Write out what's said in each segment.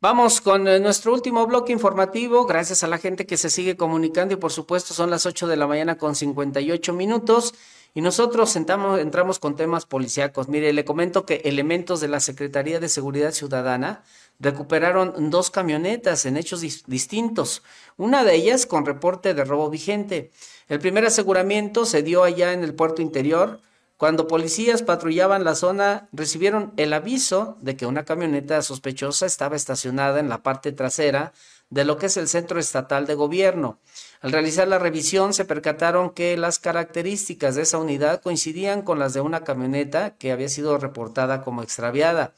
Vamos con eh, nuestro último bloque informativo. Gracias a la gente que se sigue comunicando y por supuesto son las 8 de la mañana con 58 minutos. Y nosotros entramos con temas policíacos. Mire, le comento que elementos de la Secretaría de Seguridad Ciudadana recuperaron dos camionetas en hechos distintos, una de ellas con reporte de robo vigente. El primer aseguramiento se dio allá en el puerto interior cuando policías patrullaban la zona, recibieron el aviso de que una camioneta sospechosa estaba estacionada en la parte trasera de lo que es el centro estatal de gobierno. Al realizar la revisión, se percataron que las características de esa unidad coincidían con las de una camioneta que había sido reportada como extraviada.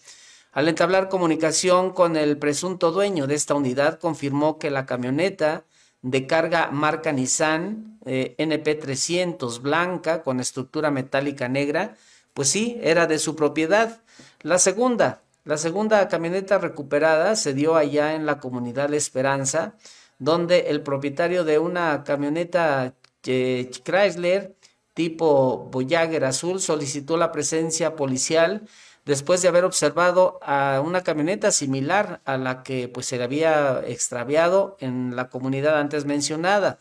Al entablar comunicación con el presunto dueño de esta unidad, confirmó que la camioneta de carga marca Nissan eh, NP300 blanca con estructura metálica negra, pues sí, era de su propiedad. La segunda, la segunda camioneta recuperada se dio allá en la comunidad La Esperanza, donde el propietario de una camioneta eh, Chrysler tipo Voyager Azul solicitó la presencia policial después de haber observado a una camioneta similar a la que pues, se había extraviado en la comunidad antes mencionada.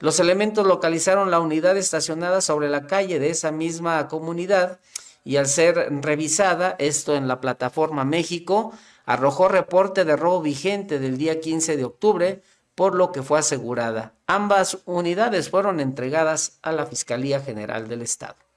Los elementos localizaron la unidad estacionada sobre la calle de esa misma comunidad y al ser revisada, esto en la plataforma México, arrojó reporte de robo vigente del día 15 de octubre, por lo que fue asegurada. Ambas unidades fueron entregadas a la Fiscalía General del Estado.